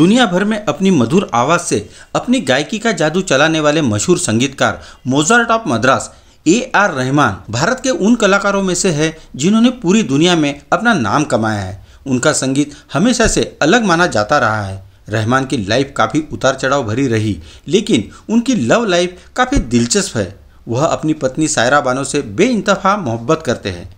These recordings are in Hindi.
दुनिया भर में अपनी मधुर आवाज़ से अपनी गायकी का जादू चलाने वाले मशहूर संगीतकार Mozart of Madras A R Rahman Bharat के उन कलाकारों में से है जिन्होंने पूरी दुनिया में अपना नाम कमाया है उनका संगीत हमेशा से अलग माना जाता रहा है रहमान की लाइफ काफ़ी उतार चढ़ाव भरी रही लेकिन उनकी लव लाइफ काफ़ी दिलचस्प है वह अपनी पत्नी सायरा बानो से बे मोहब्बत करते हैं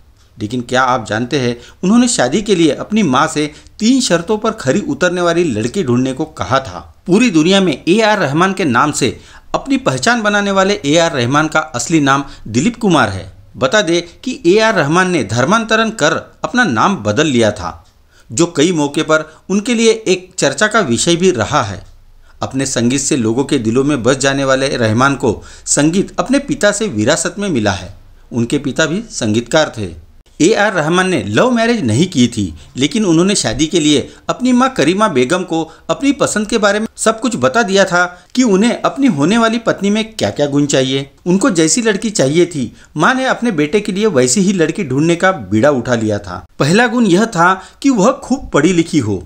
लेकिन क्या आप जानते हैं उन्होंने शादी के लिए अपनी माँ से तीन शर्तों पर खरी उतरने वाली लड़की ढूंढने को कहा था पूरी दुनिया में ए आर रहमान के नाम से अपनी पहचान बनाने वाले ए आर रहमान का असली नाम दिलीप कुमार है बता दे कि ए आर रहमान ने धर्मांतरण कर अपना नाम बदल लिया था जो कई मौके पर उनके लिए एक चर्चा का विषय भी रहा है अपने संगीत से लोगों के दिलों में बस जाने वाले रहमान को संगीत अपने पिता से विरासत में मिला है उनके पिता भी संगीतकार थे ए आर रहमान ने लव मैरिज नहीं की थी लेकिन उन्होंने शादी के लिए अपनी माँ करीमा बेगम को अपनी पसंद के बारे में सब कुछ बता दिया था कि उन्हें अपनी होने वाली पत्नी में क्या क्या गुण चाहिए उनको जैसी लड़की चाहिए थी माँ ने अपने बेटे के लिए वैसी ही लड़की ढूंढने का बीड़ा उठा लिया था पहला गुण यह था कि वह खूब पढ़ी लिखी हो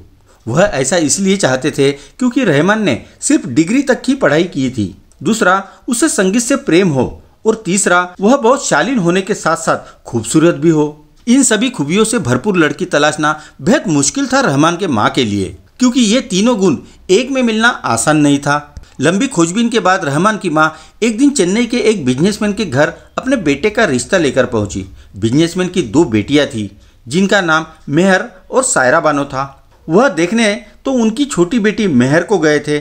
वह ऐसा इसलिए चाहते थे क्योंकि रहमान ने सिर्फ डिग्री तक की पढ़ाई की थी दूसरा उसे संगीत से प्रेम हो और तीसरा वह बहुत शालीन होने के साथ साथ खूबसूरत भी हो इन सभी खूबियों से भरपूर लड़की तलाशना बेहद मुश्किल था रहमान के माँ के लिए क्योंकि ये तीनों गुण एक में मिलना आसान नहीं था लंबी खोजबीन के बाद रहमान की माँ एक दिन चेन्नई के एक बिजनेसमैन के घर अपने बेटे का रिश्ता लेकर पहुंची बिजनेसमैन की दो बेटियां थी जिनका नाम मेहर और सायरा बानो था वह देखने तो उनकी छोटी बेटी मेहर को गए थे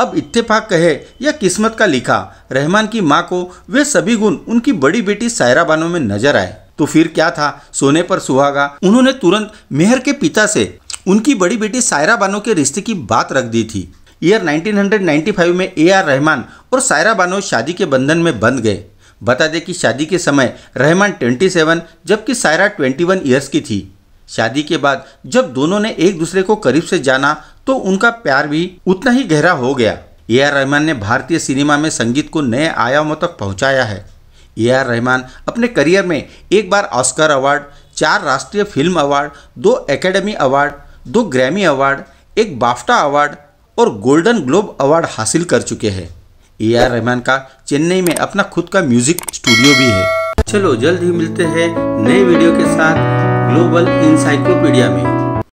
अब इत्तेफाक कहे या किस्मत का लिखा रहमान की माँ को वे सभी गुण उनकी बड़ी बेटी सायरा बानो में नजर आए तो फिर क्या था सोने पर सुहागा उन्होंने तुरंत मेहर के पिता से उनकी बड़ी बेटी सायरा बानो के रिश्ते की बात रख दी थी ईयर 1995 में ए आर रहमान और सायरा बानो शादी के बंधन में बंध गए बता दें कि शादी के समय रहमान 27 जबकि सायरा 21 ईयर्स की थी शादी के बाद जब दोनों ने एक दूसरे को करीब से जाना तो उनका प्यार भी उतना ही गहरा हो गया ए आर रहमान ने भारतीय सिनेमा में संगीत को नए आयामों तक पहुंचाया है ए आर रहमान अपने करियर में एक बार ऑस्कर अवार्ड चार राष्ट्रीय फिल्म अवार्ड दो एकेडमी अवार्ड दो ग्रैमी अवार्ड एक बाफ्टा अवार्ड और गोल्डन ग्लोब अवार्ड हासिल कर चुके हैं ए आर रहमान का चेन्नई में अपना खुद का म्यूजिक स्टूडियो भी है चलो जल्द ही मिलते हैं नए वीडियो के साथ ग्लोबल इंसाइक्लोपीडिया में